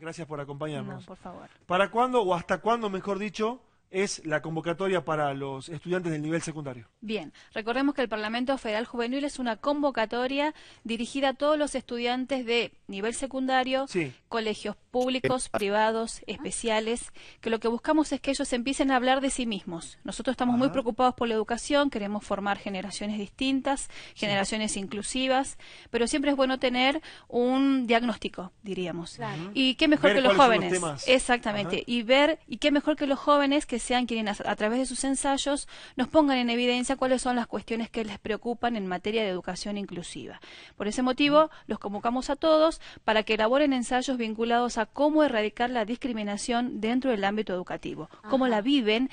Gracias por acompañarnos. No, por favor. ¿Para cuándo, o hasta cuándo, mejor dicho, es la convocatoria para los estudiantes del nivel secundario. Bien, recordemos que el Parlamento Federal Juvenil es una convocatoria dirigida a todos los estudiantes de nivel secundario, colegios públicos, eh, ah. privados, especiales, que lo que buscamos es que ellos empiecen a hablar de sí mismos. Nosotros estamos muy preocupados por la educación, queremos formar generaciones distintas, generaciones inclusivas, pero siempre es bueno tener un diagnóstico, diríamos. Y qué mejor que los jóvenes. Exactamente, y ver, y qué mejor que los jóvenes que sean quienes a, través de sus ensayos nos pongan en evidencia cuáles son las cuestiones que les preocupan en materia de educación inclusiva. Por ese motivo, los convocamos a todos para que elaboren ensayos vinculados a cómo erradicar la discriminación dentro del ámbito educativo, cómo la viven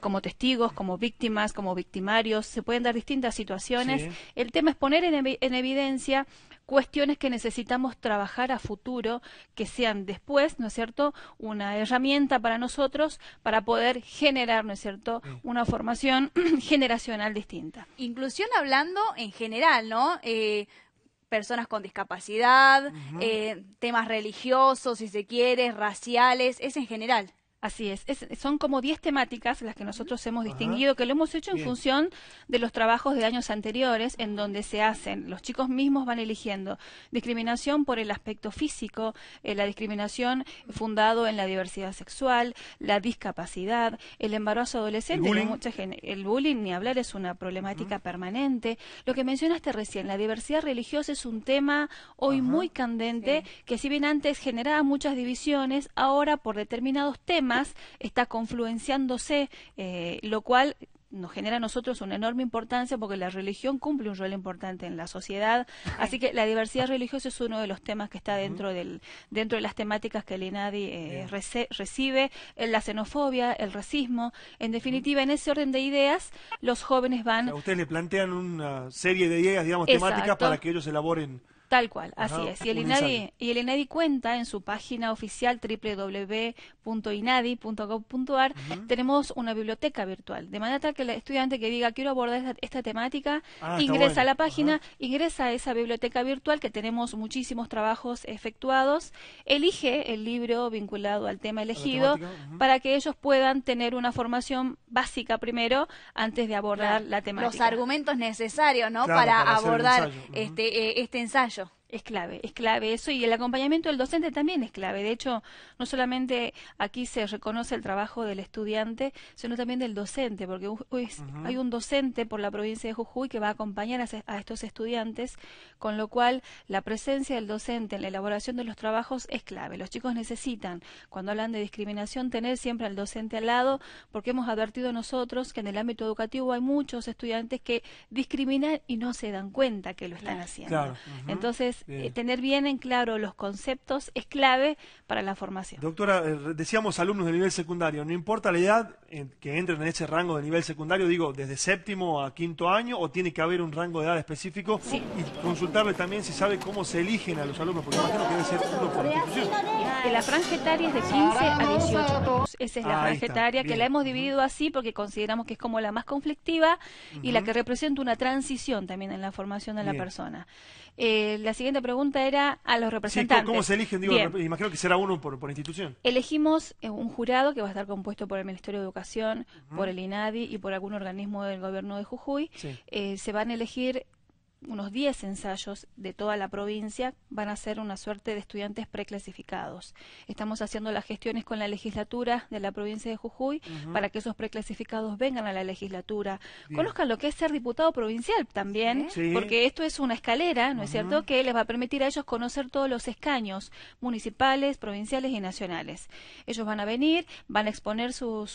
como testigos, como víctimas, como victimarios, se pueden dar distintas situaciones. El tema es poner en evidencia cuestiones que necesitamos trabajar a futuro, que sean después, ¿no es cierto?, una herramienta para nosotros para poder generar, ¿no es cierto?, mm. una formación generacional distinta. Inclusión hablando en general, ¿no? Eh, personas con discapacidad, eh, temas religiosos, si se quiere, raciales, es en general. Así es. son como 10 temáticas las que nosotros hemos distinguido, que lo hemos hecho en función de los trabajos de años anteriores, en donde se hacen, los chicos mismos van eligiendo discriminación por el aspecto físico, eh, la discriminación fundado en la diversidad sexual, la discapacidad, el embarazo adolescente, el bullying, el bullying ni hablar es una problemática permanente. Lo que mencionaste recién, la diversidad religiosa es un tema hoy muy candente, que si bien antes generaba muchas divisiones, ahora por determinados temas, está confluenciándose, eh, lo cual nos genera a nosotros una enorme importancia porque la religión cumple un rol importante en la sociedad. Así que la diversidad religiosa es uno de los temas que está dentro, del, dentro de las temáticas que el INADI eh, recibe, la xenofobia, el racismo. En definitiva, en ese orden de ideas, los jóvenes van... a ustedes le plantean una serie de ideas, digamos, temáticas para que ellos elaboren Tal cual, así es. Y el, INADI, y el INADI cuenta en su página oficial www.inadi.gov.ar, tenemos una biblioteca virtual, de manera tal que el estudiante que diga quiero abordar esta, temática, ah, ingresa a la página, ingresa a esa biblioteca virtual que tenemos muchísimos trabajos efectuados, elige el libro vinculado al tema elegido para que ellos puedan tener una formación básica primero antes de abordar la temática. Los argumentos necesarios, ¿no? para, abordar este, eh, este ensayo es clave, es clave eso y el acompañamiento del docente también es clave. De hecho, no solamente aquí se reconoce el trabajo del estudiante, sino también del docente, porque hay un docente por la provincia de Jujuy que va a acompañar a, estos estudiantes, con lo cual la presencia del docente en la elaboración de los trabajos es clave. Los chicos necesitan, cuando hablan de discriminación, tener siempre al docente al lado, porque hemos advertido nosotros que en el ámbito educativo hay muchos estudiantes que discriminan y no se dan cuenta que lo están haciendo. Entonces, tener bien en claro los conceptos es clave para la formación. Doctora, eh, decíamos alumnos de nivel secundario, no importa la edad que entren en ese rango de nivel secundario, digo, desde séptimo a quinto año, o tiene que haber un rango de edad específico, y consultarle también si sabe cómo se eligen a los alumnos, porque imagino que debe ser uno por institución. La franja es de 15 a 18 Esa es la que la hemos dividido así porque consideramos que es como la más conflictiva y la que representa una transición también en la formación de la persona. Eh, la siguiente pregunta era a los representantes. ¿Cómo se eligen? imagino que será uno por, institución. Elegimos eh, un jurado que va a estar compuesto por el Ministerio de Educación, por el INADI y por algún organismo del gobierno de Jujuy. Eh, se van a elegir unos 10 ensayos de toda la provincia van a ser una suerte de estudiantes preclasificados. Estamos haciendo las gestiones con la legislatura de la provincia de Jujuy para que esos preclasificados vengan a la legislatura, conozcan lo que es ser diputado provincial también, porque esto es una escalera, ¿no es cierto?, que les va a permitir a ellos conocer todos los escaños municipales, provinciales y nacionales. Ellos van a venir, van a exponer sus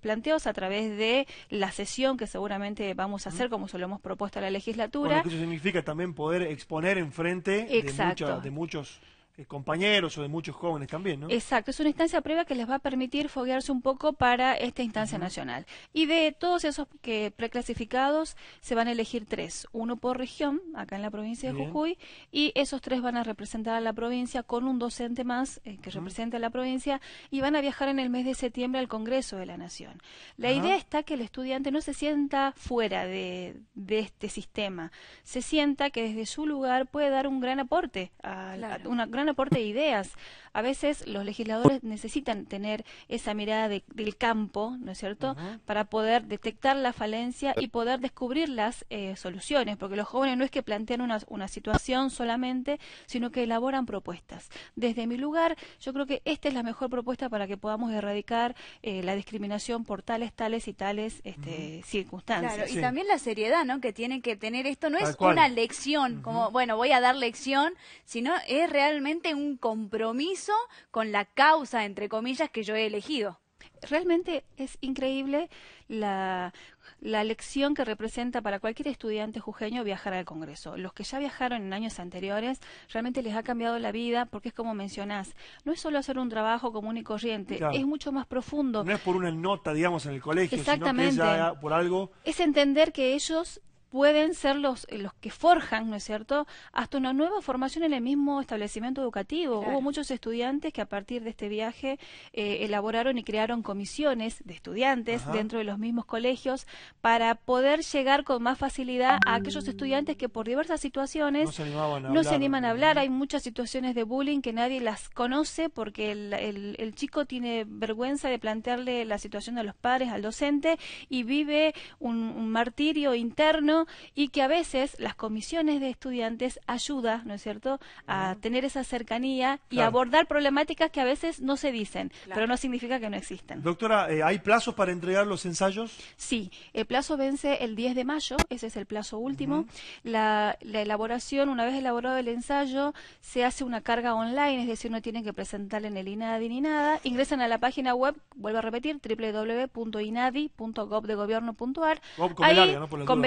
planteos a través de la sesión que seguramente vamos a hacer, como se lo hemos propuesto a la legislatura significa también poder exponer enfrente de, de muchos eh, compañeros o de muchos jóvenes también, ¿no? Exacto, es una instancia previa que les va a permitir foguearse un poco para esta instancia nacional. Y de todos esos que preclasificados se van a elegir tres, uno por región, acá en la provincia de Jujuy, y esos tres van a representar a la provincia con un docente más eh, que representa a la provincia y van a viajar en el mes de septiembre al Congreso de la Nación. La idea está que el estudiante no se sienta fuera de, este sistema, se sienta que desde su lugar puede dar un gran aporte, a, una gran aporte de ideas. A veces los legisladores necesitan tener esa mirada del campo, ¿no es cierto?, para poder detectar la falencia y poder descubrir las eh, soluciones, porque los jóvenes no es que plantean una, situación solamente, sino que elaboran propuestas. Desde mi lugar, yo creo que esta es la mejor propuesta para que podamos erradicar eh, la discriminación por tales, tales y tales este, circunstancias. y también la seriedad, ¿no?, que tienen que tener esto. No es una lección, como, bueno, voy a dar lección, sino es realmente un compromiso con la causa, entre comillas, que yo he elegido. Realmente es increíble la, la lección que representa para cualquier estudiante jujeño viajar al Congreso. Los que ya viajaron en años anteriores realmente les ha cambiado la vida porque es como mencionás, no es solo hacer un trabajo común y corriente, es mucho más profundo. No es por una nota, digamos, en el colegio, por algo. Es entender que ellos pueden ser los, eh, los que forjan, ¿no es cierto?, hasta una nueva formación en el mismo establecimiento educativo. Hubo muchos estudiantes que a partir de este viaje eh, elaboraron y crearon comisiones de estudiantes dentro de los mismos colegios para poder llegar con más facilidad a aquellos estudiantes que por diversas situaciones no se, animan a hablar. Hay muchas situaciones de bullying que nadie las conoce porque el, chico tiene vergüenza de plantearle la situación a los padres, al docente y vive un martirio interno y que a veces las comisiones de estudiantes ayuda, ¿no es cierto?, a tener esa cercanía y abordar problemáticas que a veces no se dicen, pero no significa que no existen. Doctora, eh, ¿hay plazos para entregar los ensayos? Sí, el plazo vence el 10 de mayo, ese es el plazo último. la, elaboración, una vez elaborado el ensayo, se hace una carga online, es decir, no tienen que presentar en el INADI ni nada. Ingresan a la página web, vuelvo a repetir, www.inadi.gobdegobierno.ar. de con Ahí, con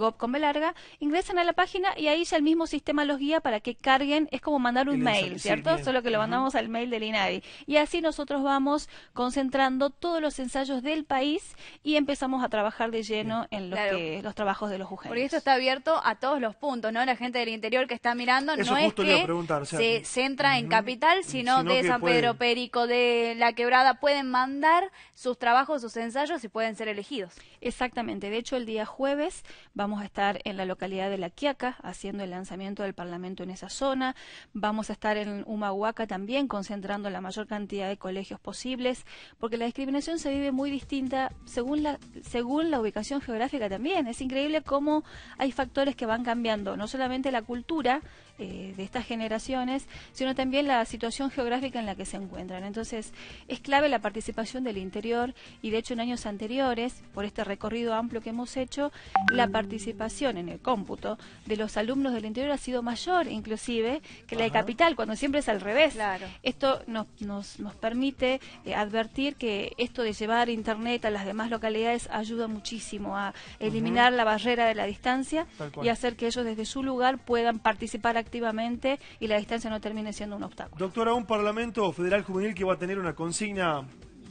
GOP con larga, ingresan a la página y ahí ya el mismo sistema los guía para que carguen, es como mandar un mail, ¿cierto? Solo que lo mandamos al mail del INADI. Y así nosotros vamos concentrando todos los ensayos del país y empezamos a trabajar de lleno en los, los trabajos de los UGENES. Porque esto está abierto a todos los puntos, ¿no? La gente del interior que está mirando no es que se mm, centra en mm, capital, mm, sino, de San Pedro Perico, de La Quebrada, pueden mandar sus trabajos, sus ensayos y pueden ser elegidos. Exactamente. De hecho, el día jueves Vamos a estar en la localidad de La Quiaca haciendo el lanzamiento del Parlamento en esa zona. Vamos a estar en Humahuaca también concentrando la mayor cantidad de colegios posibles, porque la discriminación se vive muy distinta según la, según la ubicación geográfica también. Es increíble cómo hay factores que van cambiando, no solamente la cultura eh, de estas generaciones, sino también la situación geográfica en la que se encuentran. Entonces, es clave la participación del interior y de hecho en años anteriores, por este recorrido amplio que hemos hecho, la participación participación en el cómputo de los alumnos del interior ha sido mayor inclusive que la de capital, cuando siempre es al revés. Esto nos, nos, permite eh, advertir que esto de llevar Internet a las demás localidades ayuda muchísimo a eliminar la barrera de la distancia y hacer que ellos desde su lugar puedan participar activamente y la distancia no termine siendo un obstáculo. Doctora, un Parlamento Federal Juvenil que va a tener una consigna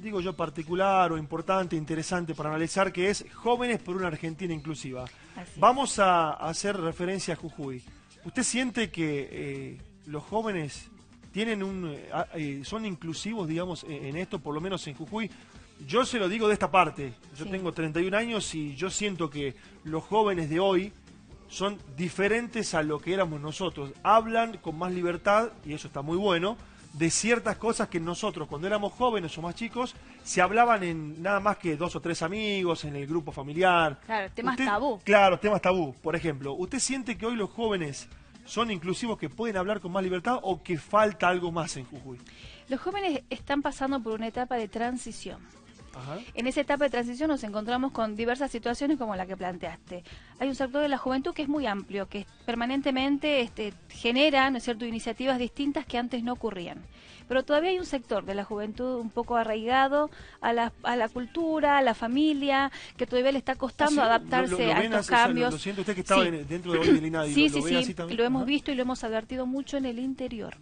digo yo, particular o importante, interesante para analizar, que es Jóvenes por una Argentina Inclusiva. Vamos a hacer referencia a Jujuy. ¿Usted siente que eh, los jóvenes tienen un eh, eh, son inclusivos, digamos, e, en esto, por lo menos en Jujuy? Yo se lo digo de esta parte. Yo tengo 31 años y yo siento que los jóvenes de hoy son diferentes a lo que éramos nosotros. Hablan con más libertad y eso está muy bueno de ciertas cosas que nosotros cuando éramos jóvenes o más chicos se hablaban en nada más que dos o tres amigos, en el grupo familiar. Claro, temas tabú. Claro, temas tabú. Por ejemplo, ¿usted siente que hoy los jóvenes son inclusivos que pueden hablar con más libertad o que falta algo más en Jujuy? Los jóvenes están pasando por una etapa de transición. En esa etapa de transición nos encontramos con diversas situaciones como la que planteaste. Hay un sector de la juventud que es muy amplio, que permanentemente este, genera, ¿no es cierto?, iniciativas distintas que antes no ocurrían. Pero todavía hay un sector de la juventud un poco arraigado a la, cultura, a la familia, que todavía le está costando ¿Ah, adaptarse a estos cambios. lo, sí. sí, sí, sí, lo hemos visto y lo hemos advertido mucho en el interior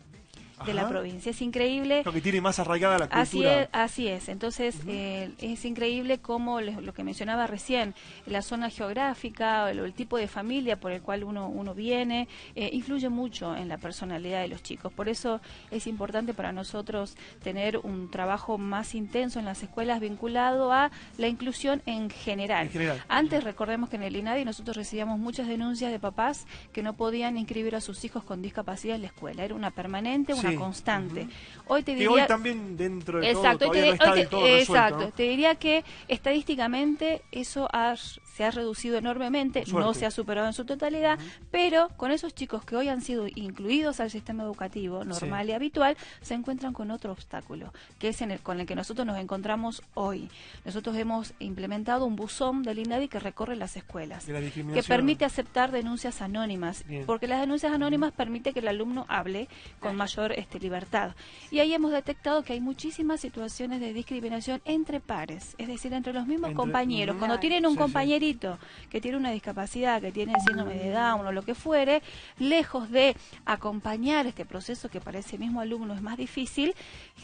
de la provincia. Es increíble. Lo que tiene más arraigada la cultura. Así es, así es. entonces eh, es increíble cómo lo que mencionaba recién, la zona geográfica, el, el, tipo de familia por el cual uno, uno viene, eh, influye mucho en la personalidad de los chicos. Por eso es importante para nosotros tener un trabajo más intenso en las escuelas vinculado a la inclusión en general. En general. Antes recordemos que en el INADI nosotros recibíamos muchas denuncias de papás que no podían inscribir a sus hijos con discapacidad en la escuela. Era una permanente, una sí. constante. Uh -huh. Hoy te diría, Y hoy también dentro de exacto, todo, hoy te, no está hoy te, del todo Exacto, te diría que estadísticamente eso ha se ha reducido enormemente, no se ha superado en su totalidad, pero con esos chicos que hoy han sido incluidos al sistema educativo normal y habitual, se encuentran con otro obstáculo, que es en el, con el que nosotros nos encontramos hoy. Nosotros hemos implementado un buzón del INADI que recorre las escuelas, que permite aceptar denuncias anónimas, porque las denuncias anónimas permite que el alumno hable con mayor este, libertad. Y ahí hemos detectado que hay muchísimas situaciones de discriminación entre pares, es decir, entre los mismos compañeros. Cuando tienen un compañero que tiene una discapacidad, que tiene síndrome de Down o lo que fuere, lejos de acompañar este proceso que para ese mismo alumno es más difícil,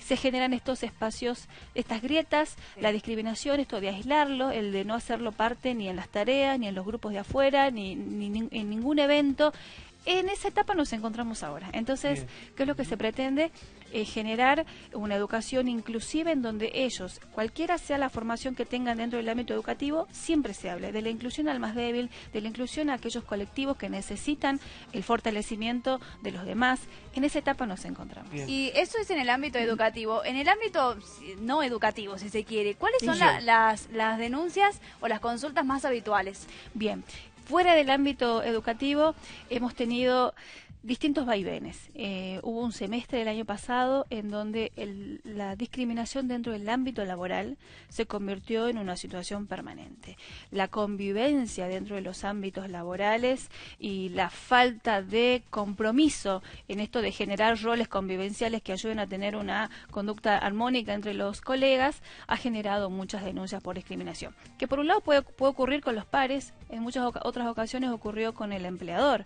se generan estos espacios, estas grietas, la discriminación, esto de aislarlo, el de no hacerlo parte ni en las tareas, ni en los grupos de afuera, ni en ningún evento en esa etapa nos encontramos ahora. Entonces, ¿qué es lo que se pretende? Eh, generar una educación inclusiva en donde ellos, cualquiera sea la formación que tengan dentro del ámbito educativo, siempre se hable de la inclusión al más débil, de la inclusión a aquellos colectivos que necesitan el fortalecimiento de los demás. En esa etapa nos encontramos. Y eso es en el ámbito educativo. En el ámbito no educativo, si se quiere, ¿cuáles son las denuncias o las consultas más habituales? Bien, fuera del ámbito educativo hemos tenido distintos vaivenes. Eh, hubo un semestre del año pasado en donde la discriminación dentro del ámbito laboral se convirtió en una situación permanente. La convivencia dentro de los ámbitos laborales y la falta de compromiso en esto de generar roles convivenciales que ayuden a tener una conducta armónica entre los colegas ha generado muchas denuncias por discriminación, que por un lado puede, ocurrir con los pares, en muchas otras ocasiones ocurrió con el empleador.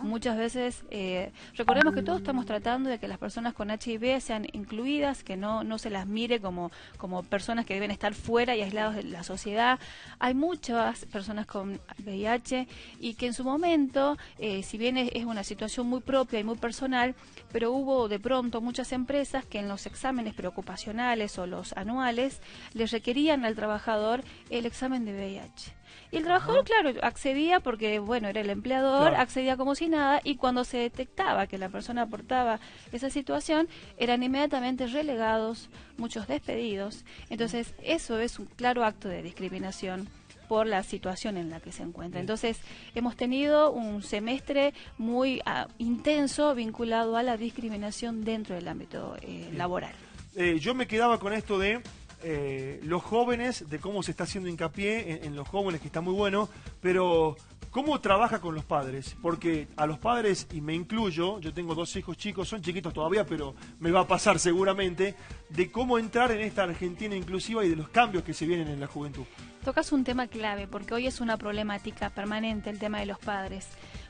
Muchas veces, eh, recordemos que todos estamos tratando de que las personas con HIV sean incluidas, que no, no se las mire como, como personas que deben estar fuera y aislados de la sociedad. Hay muchas personas con VIH y que en su momento, eh, si bien es, es una situación muy propia y muy personal, pero hubo de pronto muchas empresas que en los exámenes preocupacionales o los anuales les requerían al trabajador el examen de VIH. Y el trabajador, claro, accedía porque, bueno, era el empleador, accedía como si nada y cuando se detectaba que la persona aportaba esa situación, eran inmediatamente relegados, muchos despedidos. Entonces, eso es un claro acto de discriminación por la situación en la que se encuentra. Entonces, hemos tenido un semestre muy ah, intenso vinculado a la discriminación dentro del ámbito eh, laboral. Eh, yo me quedaba con esto de eh, los jóvenes, de cómo se está haciendo hincapié en, en, los jóvenes, que está muy bueno, pero cómo trabaja con los padres, porque a los padres, y me incluyo, yo tengo dos hijos chicos, son chiquitos todavía, pero me va a pasar seguramente, de cómo entrar en esta Argentina inclusiva y de los cambios que se vienen en la juventud. Tocas un tema clave, porque hoy es una problemática permanente el tema de los padres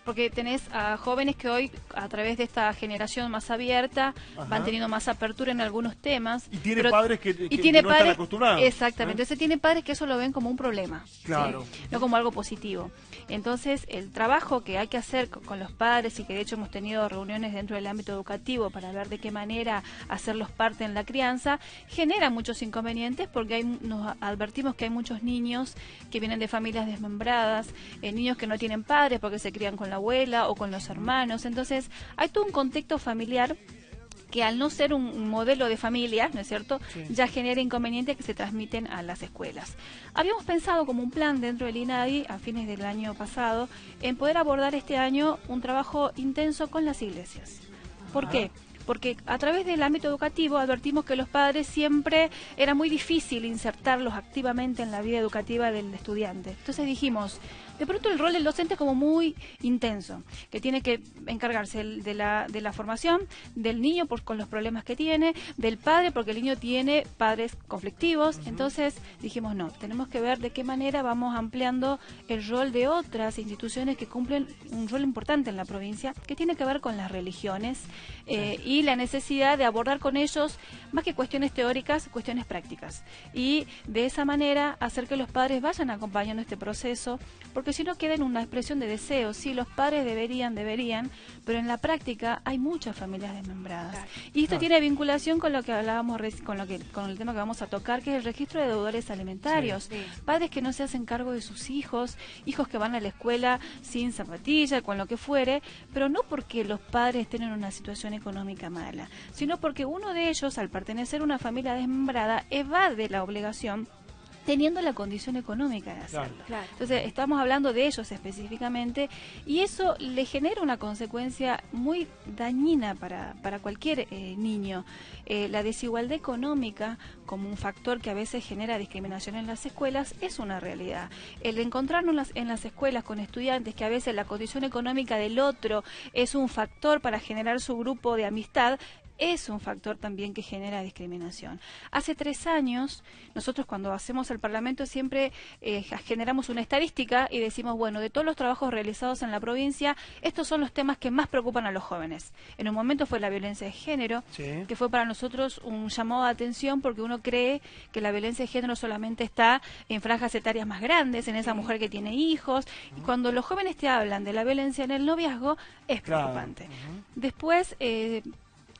porque tenés a jóvenes que hoy, a través de esta generación más abierta, van teniendo más apertura en algunos temas. Y tiene padres que, no están acostumbrados. Exactamente. ¿eh? Entonces tiene padres que eso lo ven como un problema. Claro. No como algo positivo. Entonces, el trabajo que hay que hacer con, los padres y que de hecho hemos tenido reuniones dentro del ámbito educativo para ver de qué manera hacerlos parte en la crianza, genera muchos inconvenientes porque hay, nos advertimos que hay muchos niños que vienen de familias desmembradas, eh, niños que no tienen padres porque se crían con la abuela o con los hermanos. Entonces, hay todo un contexto familiar que al no ser un modelo de familia, ¿no es cierto?, ya genera inconvenientes que se transmiten a las escuelas. Habíamos pensado como un plan dentro del INADI a fines del año pasado en poder abordar este año un trabajo intenso con las iglesias. ¿Por qué? porque a través del ámbito educativo advertimos que los padres siempre era muy difícil insertarlos activamente en la vida educativa del estudiante. Entonces dijimos, de pronto el rol del docente es como muy intenso, que tiene que encargarse de la, formación, del niño por, con los problemas que tiene, del padre porque el niño tiene padres conflictivos. Entonces dijimos, no, tenemos que ver de qué manera vamos ampliando el rol de otras instituciones que cumplen un rol importante en la provincia, que tiene que ver con las religiones eh, y la necesidad de abordar con ellos más que cuestiones teóricas, cuestiones prácticas. Y de esa manera hacer que los padres vayan acompañando este proceso, porque porque si no queda en una expresión de deseo, sí, los padres deberían, deberían, pero en la práctica hay muchas familias desmembradas. Y esto tiene vinculación con lo que hablábamos, con, lo que, con el tema que vamos a tocar, que es el registro de deudores alimentarios. Padres que no se hacen cargo de sus hijos, hijos que van a la escuela sin zapatilla, con lo que fuere, pero no porque los padres estén en una situación económica mala, sino porque uno de ellos, al pertenecer a una familia desmembrada, evade la obligación teniendo la condición económica de hacerlo. Entonces, estamos hablando de ellos específicamente y eso le genera una consecuencia muy dañina para, cualquier eh, niño. Eh, la desigualdad económica, como un factor que a veces genera discriminación en las escuelas, es una realidad. El encontrarnos en las escuelas con estudiantes que a veces la condición económica del otro es un factor para generar su grupo de amistad, es un factor también que genera discriminación. Hace tres años, nosotros cuando hacemos el Parlamento siempre eh, generamos una estadística y decimos, bueno, de todos los trabajos realizados en la provincia, estos son los temas que más preocupan a los jóvenes. En un momento fue la violencia de género, que fue para nosotros un llamado de atención porque uno cree que la violencia de género solamente está en franjas etarias más grandes, en esa mujer que tiene hijos. Y cuando los jóvenes te hablan de la violencia en el noviazgo, es preocupante. Después, eh,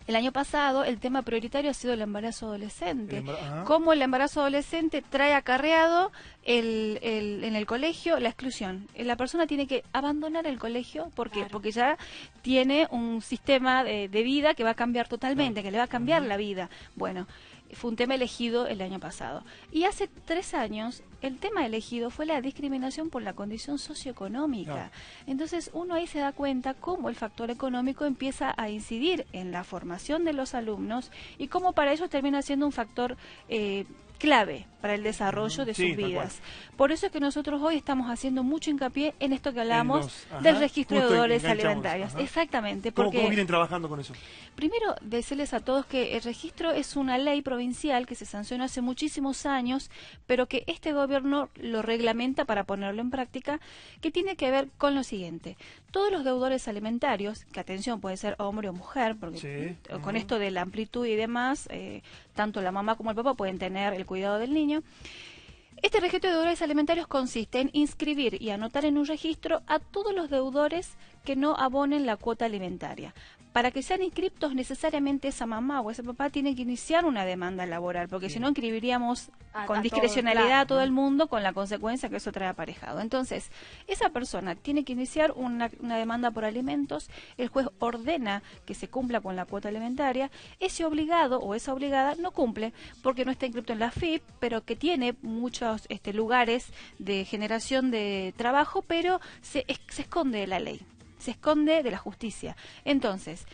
el año pasado el tema prioritario ha sido el embarazo adolescente. Cómo el embarazo adolescente trae acarreado el, en el colegio la exclusión. Eh, la persona tiene que abandonar el colegio ¿por porque ya tiene un sistema de, vida que va a cambiar totalmente, que le va a cambiar la vida. Bueno, fue un tema elegido el año pasado. Y hace tres años el tema elegido fue la discriminación por la condición socioeconómica. Entonces uno ahí se da cuenta cómo el factor económico empieza a incidir en la formación de los alumnos y cómo para eso termina siendo un factor eh, clave para el desarrollo de sus vidas. Por eso es que nosotros hoy estamos haciendo mucho hincapié en esto que hablamos del registro de deudores alimentarios. Exactamente. Porque ¿Cómo, vienen trabajando con eso? Primero, decirles a todos que el registro es una ley provincial que se sancionó hace muchísimos años, pero que este gobierno lo reglamenta para ponerlo en práctica, que tiene que ver con lo siguiente todos los deudores alimentarios, que atención, puede ser hombre o mujer, porque eh, con esto de la amplitud y demás, eh, tanto la mamá como el papá pueden tener el cuidado del niño. Este registro de deudores alimentarios consiste en inscribir y anotar en un registro a todos los deudores que no abonen la cuota alimentaria. Para que sean inscriptos, necesariamente esa mamá o ese papá tiene que iniciar una demanda laboral, porque si no, inscribiríamos con discrecionalidad a todo el mundo con la consecuencia que eso trae aparejado. Entonces, esa persona tiene que iniciar una, demanda por alimentos, el juez ordena que se cumpla con la cuota alimentaria, ese obligado o esa obligada no cumple porque no está inscripto en la FIP, pero que tiene muchos este, lugares de generación de trabajo, pero se, se esconde de la ley se esconde de la justicia. Entonces,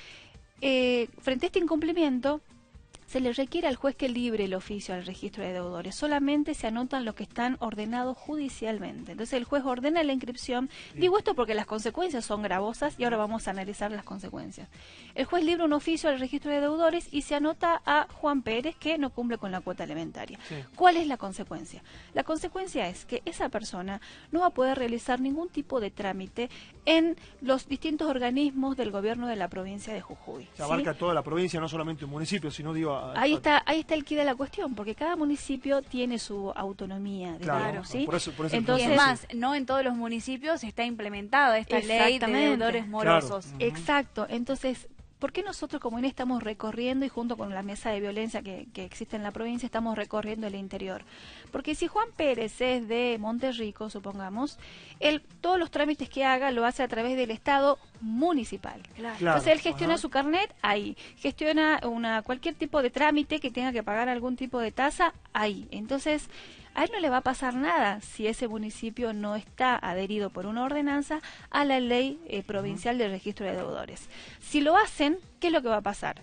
eh, frente a este incumplimiento, se le requiere al juez que libre el oficio al registro de deudores. Solamente se anotan los que están ordenados judicialmente. Entonces el juez ordena la inscripción. Digo esto porque las consecuencias son gravosas y ahora vamos a analizar las consecuencias. El juez libre un oficio al registro de deudores y se anota a Juan Pérez que no cumple con la cuota alimentaria. ¿Cuál es la consecuencia? La consecuencia es que esa persona no va a poder realizar ningún tipo de trámite en los distintos organismos del gobierno de la provincia de Jujuy. Se abarca toda la provincia, no solamente un municipio, sino digo ahí está, ahí está el quid de la cuestión, porque cada municipio tiene su autonomía, claro, ¿sí? por eso, por eso Entonces, más, no en todos los municipios está implementada esta ley de deudores morosos. Exacto, entonces ¿por qué nosotros como INE estamos recorriendo y junto con la mesa de violencia que, que existe en la provincia estamos recorriendo el interior? Porque si Juan Pérez es de Monterrico, supongamos, él todos los trámites que haga lo hace a través del Estado municipal. Claro. Entonces él gestiona su carnet ahí, gestiona una cualquier tipo de trámite que tenga que pagar algún tipo de tasa ahí. Entonces, a él no le va a pasar nada si ese municipio no está adherido por una ordenanza a la ley eh, provincial de registro de deudores. Si lo hacen, ¿qué es lo que va a pasar?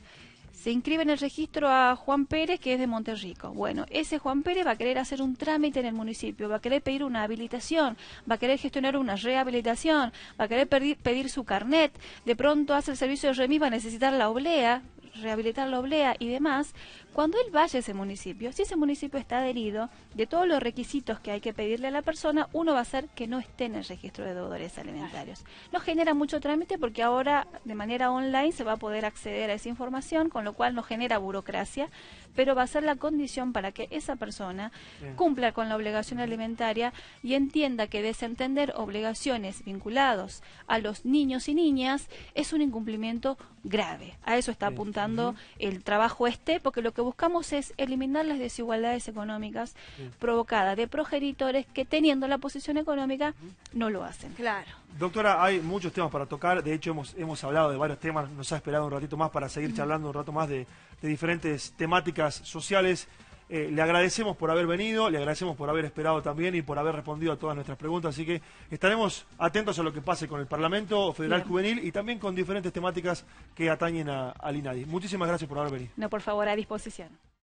Se inscribe en el registro a Juan Pérez, que es de Monterrico. Bueno, ese Juan Pérez va a querer hacer un trámite en el municipio, va a querer pedir una habilitación, va a querer gestionar una rehabilitación, va a querer pedir, pedir su carnet. De pronto hace el servicio de remis, va a necesitar la oblea, rehabilitar la oblea y demás, cuando él vaya a ese municipio, si ese municipio está adherido, de todos los requisitos que hay que pedirle a la persona, uno va a ser que no esté en el registro de deudores alimentarios. No genera mucho trámite porque ahora de manera online se va a poder acceder a esa información, con lo cual no genera burocracia, pero va a ser la condición para que esa persona cumpla con la obligación alimentaria y entienda que desentender obligaciones vinculados a los niños y niñas es un incumplimiento grave. A eso está apuntado el trabajo este, porque lo que buscamos es eliminar las desigualdades económicas provocadas de progenitores que teniendo la posición económica no lo hacen. Claro. Doctora, hay muchos temas para tocar, de hecho hemos, hemos hablado de varios temas, nos ha esperado un ratito más para seguir charlando un rato más de diferentes temáticas sociales. Eh, le agradecemos por haber venido, le agradecemos por haber esperado también y por haber respondido a todas nuestras preguntas. Así que estaremos atentos a lo que pase con el Parlamento Federal Juvenil y también con diferentes temáticas que atañen a, al INADI. Muchísimas gracias por haber venido. No, por favor, a disposición.